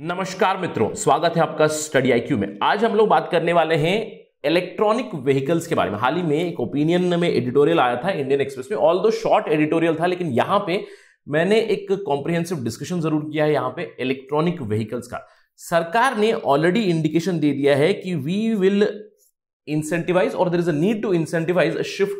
नमस्कार मित्रों स्वागत है आपका स्टडी आई में आज हम लोग बात करने वाले हैं इलेक्ट्रॉनिक व्हीकल्स के बारे में हाल ही में एक ओपिनियन में एडिटोरियल आया था इंडियन एक्सप्रेस में ऑल दो शॉर्ट एडिटोरियल था लेकिन यहां पे मैंने एक कॉम्प्रिहेंसिव डिस्कशन जरूर किया है यहाँ पे इलेक्ट्रॉनिक व्हीकल्स का सरकार ने ऑलरेडी इंडिकेशन दे दिया है कि वी विल इंसेंटिवाइज और there is a need to incentivize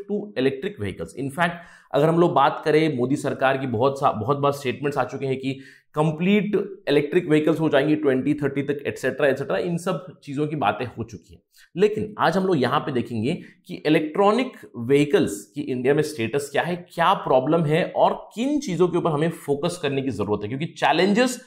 to electric to in fact अगर हम लोग बात करें मोदी सरकार की बहुत सा बहुत बार स्टेटमेंट्स आ चुके हैं कि कंप्लीट इलेक्ट्रिक व्हीकल्स हो जाएंगे 20, 30 तक एटसेट्रा एटसेट्रा इन सब चीज़ों की बातें हो चुकी हैं लेकिन आज हम लोग यहाँ पे देखेंगे कि इलेक्ट्रॉनिक व्हीकल्स की इंडिया में स्टेटस क्या है क्या प्रॉब्लम है और किन चीज़ों के ऊपर हमें फोकस करने की ज़रूरत है क्योंकि चैलेंजेस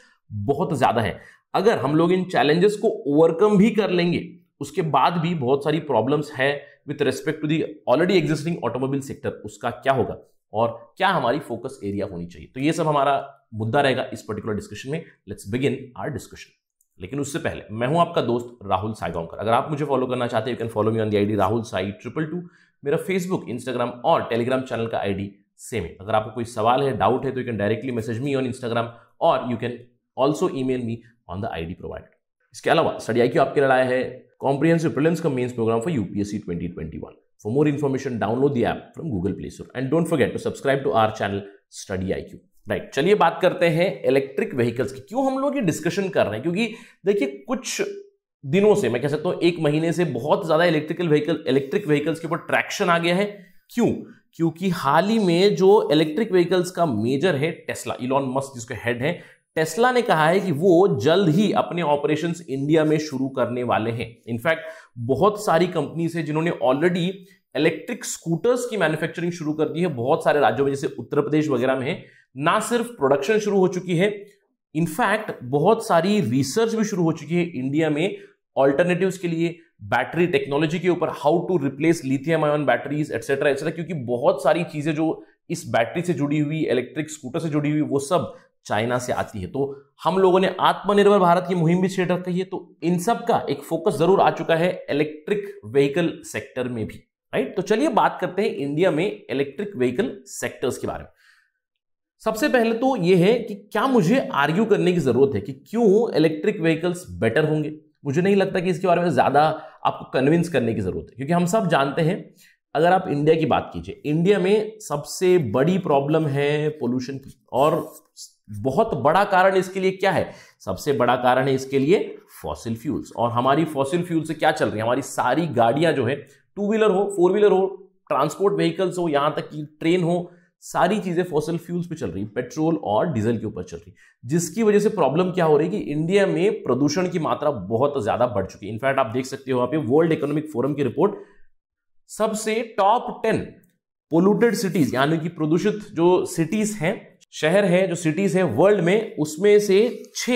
बहुत ज़्यादा है अगर हम लोग इन चैलेंजेस को ओवरकम भी कर लेंगे उसके बाद भी बहुत सारी प्रॉब्लम्स है with respect to the already existing automobile sector उसका क्या होगा और क्या हमारी फोकस एरिया होनी चाहिए तो ये सब हमारा मुद्दा रहेगा इस पर्टिकुलर डिस्कशन में लेट्स बिगिन आर डिस्कशन लेकिन उससे पहले मैं हूं आपका दोस्त राहुल साईगांवकर अगर आप मुझे फॉलो करना चाहते हैं you can follow me on the ID Rahul Sai triple two मेरा फेसबुक इंस्टाग्राम और टेलीग्राम चैनल का आईडी सेम है अगर आपको कोई सवाल है डाउट है तो you can directly message me on Instagram और you can also e me on the I D provide इसके अलावा स्टडी आई आपके लड़ाया है comprehensive prelims cum mains program for UPSC 2021. For more information, download the app from Google Play Store and don't forget to subscribe to our channel Study IQ. Right right. चलिए बात करते हैं electric vehicles की क्यों हम लोग ये discussion कर रहे हैं क्योंकि देखिए कुछ दिनों से मैं कह सकता हूं एक महीने से बहुत ज्यादा इलेक्ट्रिकल व्हीकल इलेक्ट्रिक व्हीकल्स के ऊपर ट्रैक्शन आ गया है क्यों क्योंकि हाल ही में जो इलेक्ट्रिक व्हीकल्स का मेजर है टेस्ला इलॉन मस्क जिसके हेड है टेस्ला ने कहा है कि वो जल्द ही अपने ऑपरेशंस इंडिया में शुरू करने वाले हैं इनफैक्ट बहुत सारी कंपनीज है जिन्होंने ऑलरेडी इलेक्ट्रिक स्कूटर्स की मैन्युफैक्चरिंग शुरू कर दी है बहुत सारे राज्यों में जैसे उत्तर प्रदेश वगैरह में ना सिर्फ प्रोडक्शन शुरू हो चुकी है इनफैक्ट बहुत सारी रिसर्च भी शुरू हो चुकी है इंडिया में ऑल्टरनेटिव के लिए बैटरी टेक्नोलॉजी के ऊपर how to replace lithium ion batteries etcetera etcetera क्योंकि बहुत सारी चीजें जो इस बैटरी से जुड़ी हुई इलेक्ट्रिक स्कूटर से जुड़ी हुई वो सब चाइना से आती है तो हम लोगों ने आत्मनिर्भर भारत की मुहिम भी छेड़ रखी है तो इन सब का एक फोकस जरूर आ चुका है इलेक्ट्रिक व्हीकल सेक्टर में भी राइट तो चलिए बात करते हैं इंडिया में इलेक्ट्रिक व्हीकल सेक्टर्स के बारे में सबसे पहले तो यह है कि क्या मुझे आर्ग्यू करने की जरूरत है कि क्यों इलेक्ट्रिक व्हीकल्स बेटर होंगे मुझे नहीं लगता कि इसके बारे में ज़्यादा आपको कन्विंस करने की ज़रूरत है क्योंकि हम सब जानते हैं अगर आप इंडिया की बात कीजिए इंडिया में सबसे बड़ी प्रॉब्लम है पोल्यूशन की और बहुत बड़ा कारण इसके लिए क्या है सबसे बड़ा कारण है इसके लिए फॉसिल फ्यूल्स और हमारी फॉसिल फ्यूल से क्या चल रही है हमारी सारी गाड़ियां जो है टू व्हीलर हो फोर व्हीलर हो ट्रांसपोर्ट व्हीकल्स हो यहां तक कि ट्रेन हो सारी चीज़ें फॉसिल फ्यूल्स पे चल रही है पेट्रोल और डीजल के ऊपर चल रही जिसकी वजह से प्रॉब्लम क्या हो रही है कि इंडिया में प्रदूषण की मात्रा बहुत ज़्यादा बढ़ चुकी है इनफैक्ट आप देख सकते हो आप वर्ल्ड इकोनॉमिक फोरम की रिपोर्ट सबसे टॉप टेन पोल्यूटेड सिटीज यानी कि प्रदूषित जो सिटीज हैं शहर है जो सिटीज है वर्ल्ड में उसमें से छह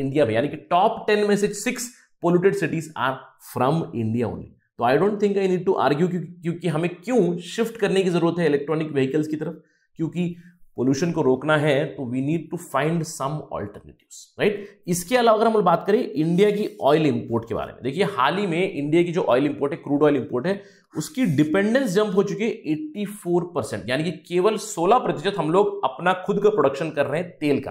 इंडिया में यानी कि टॉप टेन में से six polluted cities are from India only तो I don't think I need to argue क्योंकि हमें क्यों शिफ्ट करने की जरूरत है इलेक्ट्रॉनिक व्हीकल्स की तरफ क्योंकि पोल्यूशन को रोकना है तो we need to find some alternatives right इसके अलावा अगर हम बात करें इंडिया की ऑयल इंपोर्ट के बारे में देखिए हाल ही में इंडिया की जो ऑयल इंपोर्ट है क्रूड ऑयल इंपोर्ट है उसकी डिपेंडेंस जंप हो चुकी है एट्टी फोर परसेंट यानी कि केवल सोलह प्रतिशत हम लोग अपना खुद का प्रोडक्शन कर रहे हैं तेल का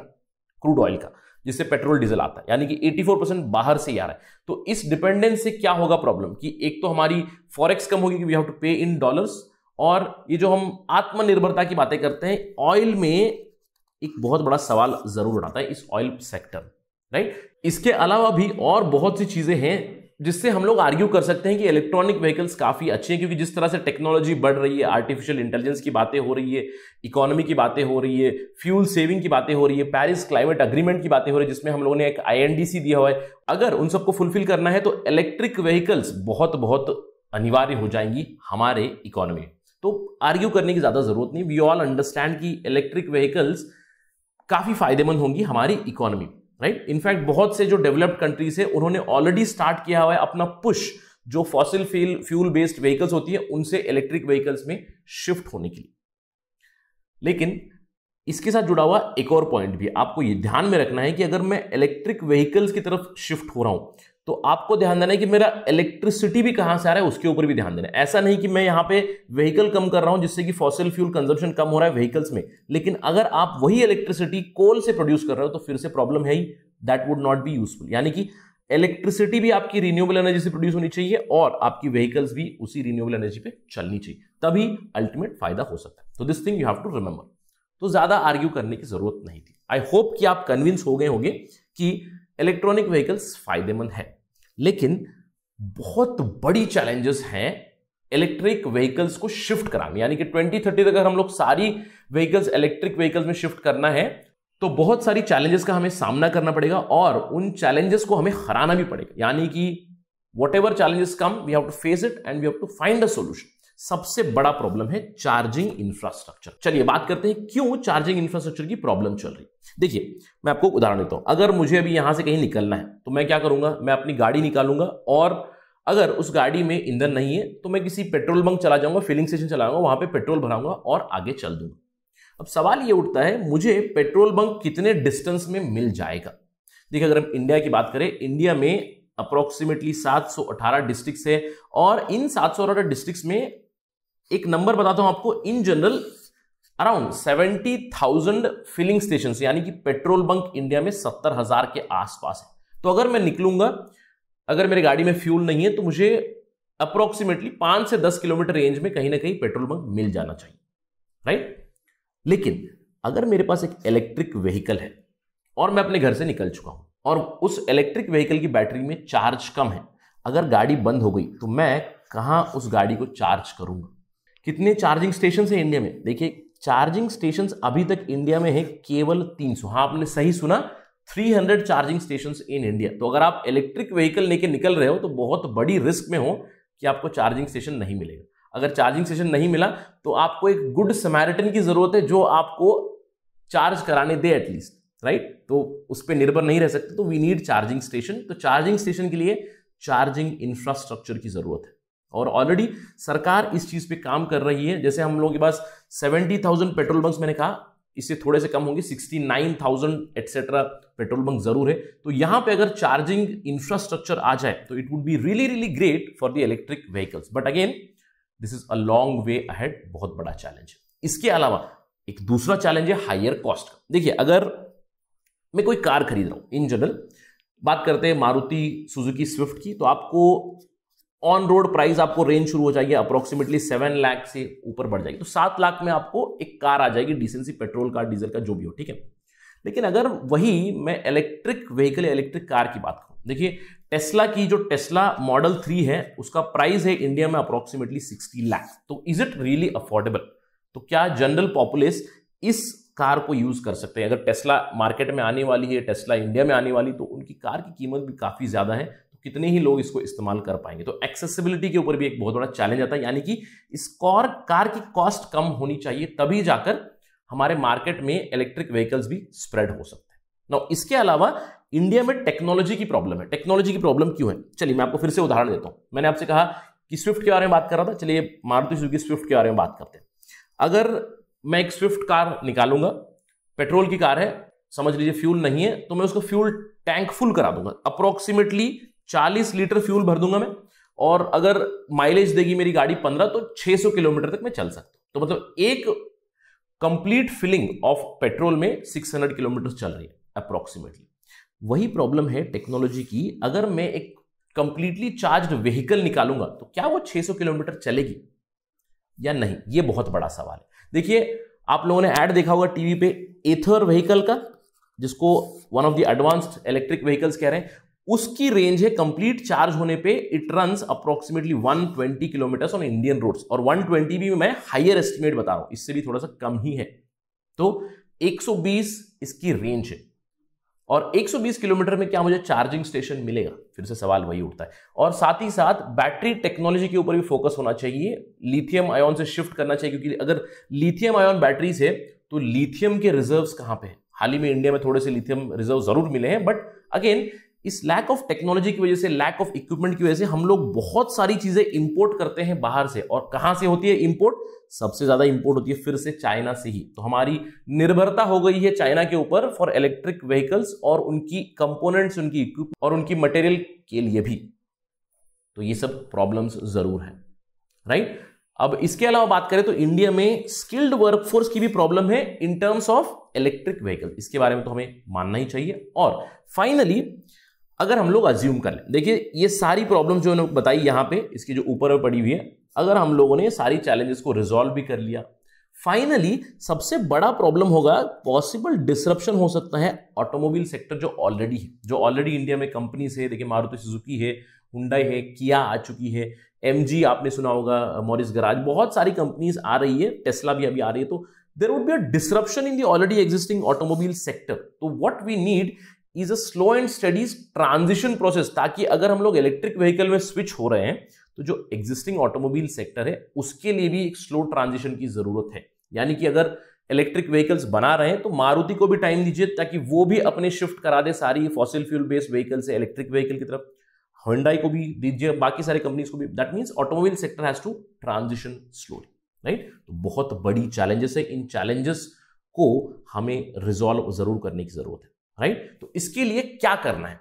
क्रूड ऑयल का जिससे पेट्रोल डीजल आता है यानी कि 84 परसेंट बाहर से ही आ रहा है तो इस डिपेंडेंस से क्या होगा प्रॉब्लम कि एक तो हमारी फॉरेक्स कम होगी कि वी हैव टू पे इन डॉलर्स और ये जो हम आत्मनिर्भरता की बातें करते हैं ऑयल में एक बहुत बड़ा सवाल जरूर उठाता है इस ऑयल सेक्टर राइट इसके अलावा भी और बहुत सी चीजें हैं जिससे हम लोग आर्ग्यू कर सकते हैं कि इलेक्ट्रॉनिक व्हीकल्स काफ़ी अच्छे हैं क्योंकि जिस तरह से टेक्नोलॉजी बढ़ रही है आर्टिफिशियल इंटेलिजेंस की बातें हो रही है इकोनॉमी की बातें हो रही है फ्यूल सेविंग की बातें हो रही है पेरिस क्लाइमेट अग्रीमेंट की बातें हो रही है जिसमें हम लोगों ने एक आई दिया हुआ है अगर उन सबको फुलफिल करना है तो इलेक्ट्रिक व्हीकल्स बहुत बहुत अनिवार्य हो जाएंगी हमारे इकोनॉमी तो आर्ग्यू करने की ज़्यादा ज़रूरत नहीं वी ऑल अंडरस्टैंड कि इलेक्ट्रिक व्हीकल्स काफ़ी फायदेमंद होंगी हमारी इकोनॉमी राइट इनफैक्ट बहुत से जो डेवलप्ड कंट्रीज है उन्होंने ऑलरेडी स्टार्ट किया हुआ है अपना पुश जो fossil fuel fuel based vehicles होती है उनसे इलेक्ट्रिक व्हीकल्स में शिफ्ट होने के लिए लेकिन इसके साथ जुड़ा हुआ एक और पॉइंट भी आपको यह ध्यान में रखना है कि अगर मैं इलेक्ट्रिक व्हीकल्स की तरफ शिफ्ट हो रहा हूं तो आपको ध्यान देना है कि मेरा इलेक्ट्रिसिटी भी कहां से आ रहा है उसके ऊपर भी ध्यान देना ऐसा नहीं कि मैं यहां पे व्हीकल कम कर रहा हूं जिससे कि फॉसिल फ्यूल कंजम्पशन कम हो रहा है व्हीकल्स में लेकिन अगर आप वही इलेक्ट्रिसिटी कोल से प्रोड्यूस कर रहे हो तो फिर से प्रॉब्लम है ही that would not be useful यानी कि इलेक्ट्रिसिटी भी आपकी रिन्यूएबल एनर्जी से प्रोड्यूस होनी चाहिए और आपकी व्हीकल्स भी उसी रिन्यूएबल एनर्जी पे चलनी चाहिए तभी अल्टीमेट फायदा हो सकता है तो this thing you have to remember तो ज्यादा आर्ग्यू करने की जरूरत नहीं थी आई होप कि आप कन्विंस हो गए होंगे कि इलेक्ट्रॉनिक व्हीकल्स फायदेमंद है लेकिन बहुत बड़ी चैलेंजेस हैं इलेक्ट्रिक व्हीकल्स को शिफ्ट कराना यानी कि 2030 तक अगर हम लोग सारी व्हीकल्स इलेक्ट्रिक व्हीकल्स में शिफ्ट करना है तो बहुत सारी चैलेंजेस का हमें सामना करना पड़ेगा और उन चैलेंजेस को हमें हराना भी पड़ेगा यानी कि whatever challenges come we have to face it and we have to find a solution सबसे बड़ा प्रॉब्लम है चार्जिंग इंफ्रास्ट्रक्चर चलिए बात करते हैं क्यों चार्जिंग इंफ्रास्ट्रक्चर की प्रॉब्लम चल रही देखिए मैं आपको उदाहरण देता हूं अगर मुझे अभी यहां से कहीं निकलना है तो मैं क्या करूंगा मैं अपनी गाड़ी निकालूंगा और अगर उस गाड़ी में ईंधन नहीं है तो मैं किसी पेट्रोल बंक चला जाऊंगा फिलिंग स्टेशन चलाऊंगा वहां पे पेट्रोल भराऊंगा और आगे चल दूंगा अब सवाल ये उठता है मुझे पेट्रोल बंक कितने डिस्टेंस में मिल जाएगा देखिए अगर हम इंडिया की बात करें इंडिया में अप्रोक्सीमेटली 718 डिस्ट्रिक्ट्स है और इन 718 डिस्ट्रिक्ट्स में एक नंबर बताता हूं आपको in general around seventy thousand filling station यानी कि पेट्रोल बंक इंडिया में सत्तर हजार के आसपास है तो अगर मैं निकलूंगा अगर मेरी गाड़ी में फ्यूल नहीं है तो मुझे अप्रोक्सीमेटली पांच से दस किलोमीटर रेंज में कहीं ना कहीं पेट्रोल बंक मिल जाना चाहिए राइट लेकिन अगर मेरे पास एक इलेक्ट्रिक व्हीकल है और मैं अपने घर से निकल चुका हूं और उस इलेक्ट्रिक व्हीकल की बैटरी में चार्ज कम है अगर गाड़ी बंद हो गई तो मैं कहां उस गाड़ी को चार्ज करूंगा कितने चार्जिंग स्टेशन है इंडिया में देखिए चार्जिंग स्टेशन अभी तक इंडिया में है केवल तीन सौ हाँ आपने सही सुना 300 चार्जिंग स्टेशन इन इंडिया तो अगर आप इलेक्ट्रिक व्हीकल लेके निकल रहे हो तो बहुत बड़ी रिस्क में हो कि आपको चार्जिंग स्टेशन नहीं मिलेगा अगर चार्जिंग स्टेशन नहीं मिला तो आपको एक गुड समैरिटन की जरूरत है जो आपको चार्ज कराने दे एटलीस्ट राइट right? तो उस पर निर्भर नहीं रह सकते तो वी नीड चार्जिंग स्टेशन तो चार्जिंग स्टेशन के लिए चार्जिंग इंफ्रास्ट्रक्चर की जरूरत है और ऑलरेडी सरकार इस चीज़ पे काम कर रही है जैसे हम लोगों के पास थाउजेंड पेट्रोल पंप मैंने कहा इससे थोड़े से कम होंगे थाउजेंड एटसेट्रा पेट्रोल पंप जरूर है तो यहां पे अगर चार्जिंग इंफ्रास्ट्रक्चर आ जाए तो it would be really really great for the electric vehicles but again this is a long way ahead बहुत बड़ा चैलेंज है इसके अलावा एक दूसरा चैलेंज है हायर कॉस्ट का देखिए अगर मैं कोई कार खरीद रहा हूं इन जनरल बात करते हैं मारुति सुजुकी स्विफ्ट की तो आपको ऑन रोड प्राइस आपको रेंज शुरू हो जाएगी अप्रोक्सीमेटली सेवन लाख से ऊपर बढ़ जाएगी तो सात लाख में आपको एक कार आ जाएगी डिसेंसी पेट्रोल कार डीजल का जो भी हो ठीक है लेकिन अगर वही मैं इलेक्ट्रिक व्हीकल या इलेक्ट्रिक कार की बात करूं देखिए टेस्ला की जो टेस्ला मॉडल थ्री है उसका प्राइस है इंडिया में अप्रोक्सीमेटली सिक्सटी लाख तो इज इट रियली अफोर्डेबल तो क्या जनरल पॉपुलेस इस कार को यूज कर सकते हैं अगर टेस्ला मार्केट में आने वाली है टेस्ला इंडिया में आने वाली तो उनकी कार की कीमत भी काफी ज्यादा है कितने ही लोग इसको इस्तेमाल कर पाएंगे तो एक्सेसिबिलिटी के ऊपर भी एक बहुत बड़ा चैलेंज आता है यानी कि इस कार कार की कॉस्ट कम होनी चाहिए तभी जाकर हमारे मार्केट में इलेक्ट्रिक व्हीकल्स भी स्प्रेड हो सकते हैं ना इसके अलावा इंडिया में टेक्नोलॉजी की प्रॉब्लम है टेक्नोलॉजी की प्रॉब्लम क्यों है चलिए मैं आपको फिर से उदाहरण देता हूं मैंने आपसे कहा कि स्विफ्ट के बारे में बात कर रहा था चलिए मारुति सुजुकी स्विफ्ट के बारे में बात करते हैं अगर मैं एक स्विफ्ट कार निकालूंगा पेट्रोल की कार है समझ लीजिए फ्यूल नहीं है तो मैं उसको फ्यूल टैंक फुल करा दूंगा अप्रोक्सीमेटली चालीस लीटर फ्यूल भर दूंगा मैं और अगर माइलेज देगी मेरी गाड़ी पंद्रह तो सौ किलोमीटर तक मैं चल सकता हूं तो मतलब एक कंप्लीट फिलिंग ऑफ पेट्रोल में हंड्रेड किलोमीटर चल रही है अप्रोक्सीमेटली वही प्रॉब्लम है टेक्नोलॉजी की अगर मैं एक कंप्लीटली चार्ज व्हीकल निकालूंगा तो क्या वो 600 किलोमीटर चलेगी या नहीं ये बहुत बड़ा सवाल है देखिए आप लोगों ने ऐड देखा होगा टीवी पे एथर व्हीकल का जिसको one of the advanced electric vehicles कह रहे हैं उसकी रेंज है कंप्लीट चार्ज होने पे it run approximately 120 kilometre on Indian roads और 120 भी मैं हाइयर एस्टिमेट बता रहा हूं इससे भी थोड़ा सा कम ही है तो 120 इसकी रेंज है और 120 किलोमीटर में क्या मुझे चार्जिंग स्टेशन मिलेगा फिर से सवाल वही उठता है और साथ ही साथ बैटरी टेक्नोलॉजी के ऊपर भी फोकस होना चाहिए लिथियम आयन से शिफ्ट करना चाहिए क्योंकि अगर लिथियम आयन बैटरीज है तो लिथियम के रिजर्व्स कहां पे हैं हाल ही में इंडिया में थोड़े से लिथियम रिजर्व जरूर मिले हैं बट अगेन इस लैक ऑफ टेक्नोलॉजी की वजह से लैक ऑफ इक्विपमेंट की वजह से हम लोग बहुत सारी चीजें इंपोर्ट करते हैं बाहर से और कहां से होती है इंपोर्ट सबसे ज्यादा इंपोर्ट होती है फिर से चाइना से ही तो हमारी निर्भरता हो गई है चाइना के ऊपर फॉर इलेक्ट्रिक व्हीकल्स और उनकी कंपोनेंट्स उनकी इक्विपमेंट और उनकी मटेरियल के लिए भी तो ये सब प्रॉब्लम्स जरूर है राइट अब इसके अलावा बात करें तो इंडिया में स्किल्ड वर्कफोर्स की भी प्रॉब्लम है in terms of electric vehicle इसके बारे में तो हमें मानना ही चाहिए और फाइनली अगर हम लोग अज्यूम कर लें देखिए ये सारी प्रॉब्लम जो उन्होंने बताई यहाँ पे इसकी जो ऊपर पड़ी हुई है अगर हम लोगों ने सारी चैलेंजेस को रिजॉल्व भी कर लिया फाइनली सबसे बड़ा प्रॉब्लम होगा पॉसिबल डिसरप्शन हो सकता है ऑटोमोबाइल सेक्टर जो ऑलरेडी है जो ऑलरेडी इंडिया में कंपनीज है देखिए मारुति सुजुकी है हुंडई है किया आ चुकी है एम आपने सुना होगा मॉरिस गराज बहुत सारी कंपनीज आ रही है टेस्ला भी अभी आ रही है तो there would be a disruption in the already existing automobile sector तो what we need is a slow and studies transition process ताकि अगर हम लोग इलेक्ट्रिक व्हीकल में स्विच हो रहे हैं तो जो एग्जिस्टिंग ऑटोमोबाइल सेक्टर है उसके लिए भी एक स्लो ट्रांजिशन की जरूरत है यानी कि अगर इलेक्ट्रिक व्हीकल्स बना रहे हैं तो मारुति को भी टाइम दीजिए ताकि वो भी अपने शिफ्ट करा दे सारी फॉसिल फ्यूल बेस्ड व्हीकल से इलेक्ट्रिक व्हीकल की तरफ होंडाई को भी दीजिए बाकी सारी कंपनीज को भी that means automobile sector has to transition slowly right तो बहुत बड़ी चैलेंजेस है इन चैलेंजेस को हमें रिजॉल्व जरूर करने की जरूरत है राइट तो इसके लिए क्या करना है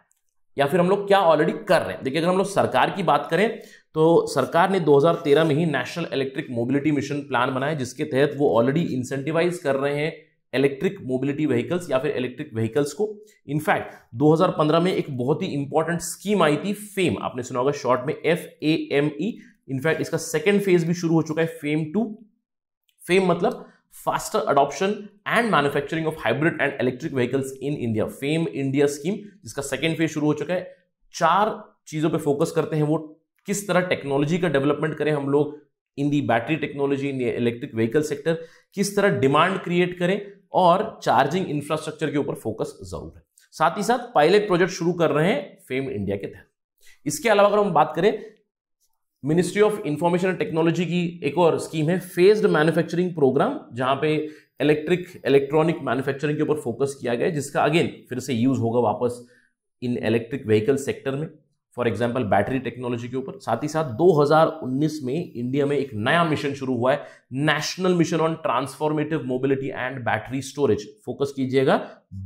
या फिर हम लोग क्या ऑलरेडी कर रहे हैं देखिए अगर हम लोग सरकार की बात करें तो सरकार ने 2013 में ही national electric mobility mission plan बनाया जिसके तहत वो ऑलरेडी इंसेंटिवाइज कर रहे हैं इलेक्ट्रिक मोबिलिटी व्हीकल्स या फिर इलेक्ट्रिक व्हीकल्स को इनफैक्ट 2015 में एक बहुत ही इंपॉर्टेंट स्कीम आई थी फेम e। आपने सुना होगा शॉर्ट में F A M E in fact इसका सेकेंड फेज भी शुरू हो चुका है फेम टू फेम मतलब faster adoption and manufacturing of hybrid and electric vehicles in India. FAME India scheme जिसका सेकेंड फेज शुरू हो चुका है चार चीजों पे फोकस करते हैं वो किस तरह टेक्नोलॉजी का डेवलपमेंट करें हम लोग in the battery technology in electric vehicle sector किस तरह डिमांड क्रिएट करें और चार्जिंग इंफ्रास्ट्रक्चर के ऊपर फोकस जरूर है साथ ही साथ पायलट प्रोजेक्ट शुरू कर रहे हैं फेम इंडिया के तहत इसके अलावा अगर हम बात करें ministry of information and technology की एक और स्कीम है फेस्ड मैन्युफैक्चरिंग प्रोग्राम जहां पे इलेक्ट्रिक इलेक्ट्रॉनिक मैन्युफैक्चरिंग के ऊपर फोकस किया गया है जिसका अगेन फिर से यूज होगा वापस इन इलेक्ट्रिक व्हीकल सेक्टर में फॉर एग्जाम्पल बैटरी टेक्नोलॉजी के ऊपर साथ ही साथ 2019 में इंडिया में एक नया मिशन शुरू हुआ है national mission on transformative mobility and battery storage focus कीजिएगा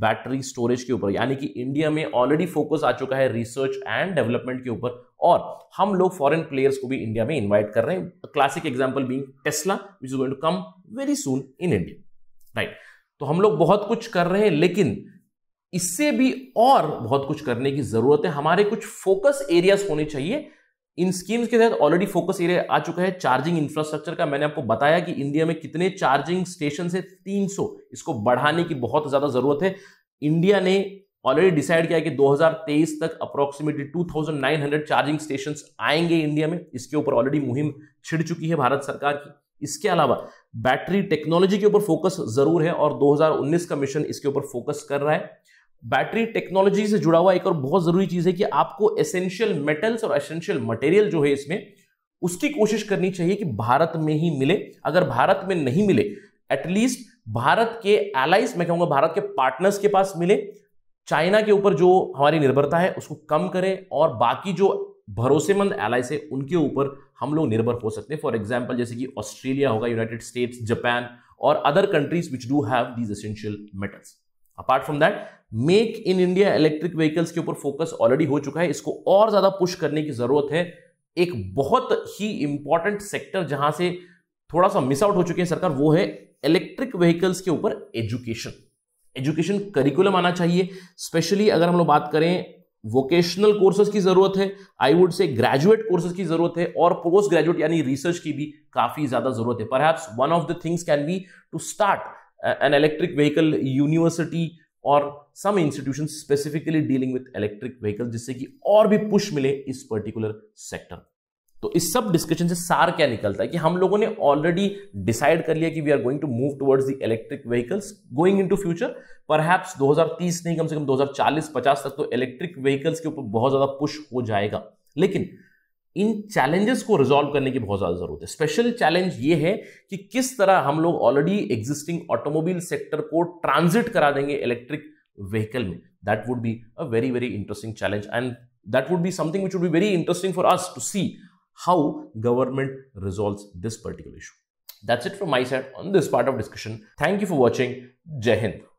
बैटरी स्टोरेज के ऊपर यानी कि इंडिया में ऑलरेडी फोकस आ चुका है रिसर्च एंड डेवलपमेंट के ऊपर और हम लोग फॉरेन प्लेयर्स को भी इंडिया में इन्वाइट कर रहे हैं classic example being Tesla which is going to come very soon in India right तो हम लोग बहुत कुछ कर रहे हैं लेकिन इससे भी और बहुत कुछ करने की जरूरत है हमारे कुछ फोकस एरियाज होने चाहिए इन स्कीम्स के तहत ऑलरेडी फोकस एरिया आ चुका है चार्जिंग इंफ्रास्ट्रक्चर का मैंने आपको बताया कि इंडिया में कितने चार्जिंग स्टेशन है तीन इसको बढ़ाने की बहुत ज़्यादा ज़रूरत है इंडिया ने ऑलरेडी डिसाइड किया कि 2023 तक अप्रोक्सीमेटली 2900 चार्जिंग स्टेशन आएंगे इंडिया में इसके ऊपर ऑलरेडी मुहिम छिड़ चुकी है भारत सरकार की इसके अलावा बैटरी टेक्नोलॉजी के ऊपर फोकस जरूर है और 2019 का मिशन इसके ऊपर फोकस कर रहा है बैटरी टेक्नोलॉजी से जुड़ा हुआ एक और बहुत जरूरी चीज है कि आपको एसेंशियल मेटल्स और एसेंशियल मटेरियल जो है इसमें उसकी कोशिश करनी चाहिए कि भारत में ही मिले अगर भारत में नहीं मिले एटलीस्ट भारत के एलाइज मैं कहूंगा भारत के पार्टनर्स के पास मिले चाइना के ऊपर जो हमारी निर्भरता है उसको कम करें और बाकी जो भरोसेमंद एलाइज है उनके ऊपर हम लोग निर्भर हो सकते हैं फॉर एग्जाम्पल जैसे कि ऑस्ट्रेलिया होगा यूनाइटेड स्टेट्स जापान और other countries which do have these essential metals apart from that make in India electric vehicles के ऊपर फोकस ऑलरेडी हो चुका है इसको और ज्यादा पुश करने की जरूरत है एक बहुत ही इंपॉर्टेंट सेक्टर जहां से थोड़ा सा मिस आउट हो चुके हैं सरकार वो है इलेक्ट्रिक व्हीकल्स के ऊपर एजुकेशन एजुकेशन करिकुलम आना चाहिए स्पेशली अगर हम लोग बात करें वोकेशनल कोर्सेज की जरूरत है I would say graduate courses की जरूरत है और पोस्ट ग्रेजुएट यानी रिसर्च की भी काफी ज्यादा जरूरत है पर one of the things can be to start an electric vehicle university और some institution specifically dealing with electric vehicle जिससे कि और भी पुश मिले इस पर्टिकुलर सेक्टर तो इस सब डिस्कशन से सार क्या निकलता है कि हम लोगों ने ऑलरेडी डिसाइड कर लिया कि we are going to move towards the electric vehicles going into future पर 2030 नहीं कम से कम 2040-50 तक तो इलेक्ट्रिक व्हीकल्स के ऊपर बहुत ज्यादा पुश हो जाएगा लेकिन इन चैलेंजेस को रिजॉल्व करने की बहुत ज़्यादा ज़रूरत है स्पेशल चैलेंज ये है कि किस तरह हम लोग ऑलरेडी एग्जिस्टिंग ऑटोमोबाइल सेक्टर को ट्रांजिट करा देंगे इलेक्ट्रिक व्हीकल में that would be a very very interesting challenge and that would be something which would be very interesting for us to see how government resolve this particular issue that's it for my side on this part of discussion thank you for watching Jai Hind